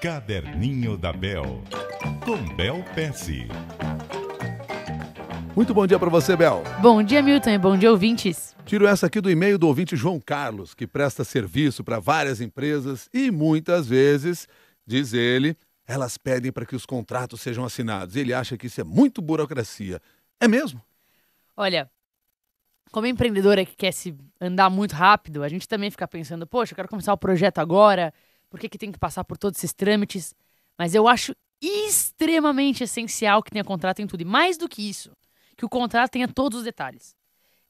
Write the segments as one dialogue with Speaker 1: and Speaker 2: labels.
Speaker 1: Caderninho da Bel, com Bel Pesce. Muito bom dia para você, Bel.
Speaker 2: Bom dia, Milton, bom dia, ouvintes.
Speaker 1: Tiro essa aqui do e-mail do ouvinte João Carlos, que presta serviço para várias empresas e muitas vezes, diz ele, elas pedem para que os contratos sejam assinados. Ele acha que isso é muito burocracia.
Speaker 2: É mesmo? Olha, como empreendedora é que quer se andar muito rápido, a gente também fica pensando, poxa, eu quero começar o projeto agora, por que, que tem que passar por todos esses trâmites. Mas eu acho extremamente essencial que tenha contrato em tudo. E mais do que isso, que o contrato tenha todos os detalhes.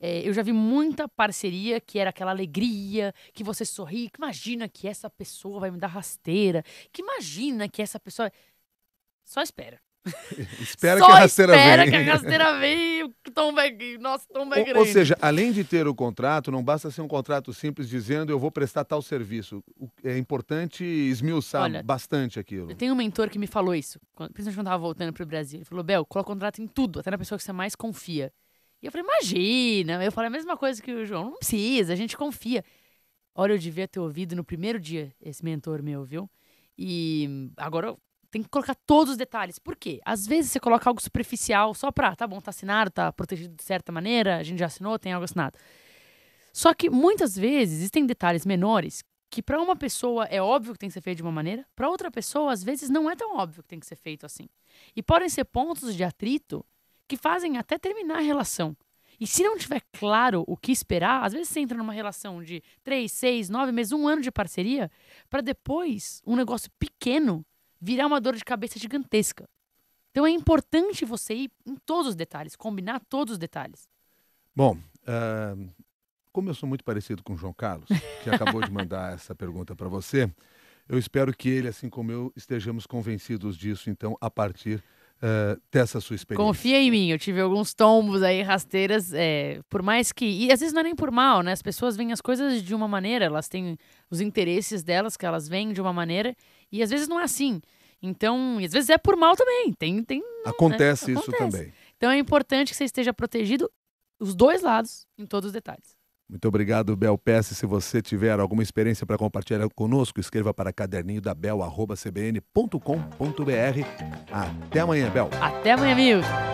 Speaker 2: É, eu já vi muita parceria que era aquela alegria, que você sorri, que imagina que essa pessoa vai me dar rasteira, que imagina que essa pessoa. Só espera.
Speaker 1: espera Só que a rasteira espera que a rasteira
Speaker 2: vem, nossa, tomba ou, é grande. Ou seja,
Speaker 1: além de ter o contrato, não basta ser um contrato simples dizendo eu vou prestar tal serviço. É importante esmiuçar Olha, bastante aquilo. Eu
Speaker 2: tenho um mentor que me falou isso, principalmente quando eu estava voltando para o Brasil. Ele falou, Bel, coloca o contrato em tudo, até na pessoa que você mais confia. E eu falei, imagina. Eu falei a mesma coisa que o João. Não precisa, a gente confia. Olha, eu devia ter ouvido no primeiro dia esse mentor meu, viu? E agora eu tem que colocar todos os detalhes. Por quê? Às vezes você coloca algo superficial só pra, tá bom, tá assinado, tá protegido de certa maneira, a gente já assinou, tem algo assinado. Só que muitas vezes existem detalhes menores que para uma pessoa é óbvio que tem que ser feito de uma maneira, para outra pessoa às vezes não é tão óbvio que tem que ser feito assim. E podem ser pontos de atrito que fazem até terminar a relação. E se não tiver claro o que esperar, às vezes você entra numa relação de três seis nove meses, um ano de parceria, para depois um negócio pequeno virar uma dor de cabeça gigantesca. Então é importante você ir em todos os detalhes, combinar todos os detalhes.
Speaker 1: Bom, uh, como eu sou muito parecido com o João Carlos, que acabou de mandar essa pergunta para você, eu espero que ele, assim como eu, estejamos convencidos disso, então, a partir dessa eh, sua experiência.
Speaker 2: Confia em mim, eu tive alguns tombos aí, rasteiras, é, por mais que. E às vezes não é nem por mal, né? As pessoas veem as coisas de uma maneira, elas têm os interesses delas, que elas veem de uma maneira, e às vezes não é assim. Então, às vezes é por mal também. Tem, tem, né, acontece né? isso também. Então é importante que você esteja protegido, os dois lados, em todos os detalhes.
Speaker 1: Muito obrigado, Bel Pesce. Se você tiver alguma experiência para compartilhar conosco, escreva para caderninho da Bel, cbn.com.br. Até amanhã, Bel.
Speaker 2: Até amanhã, Milton.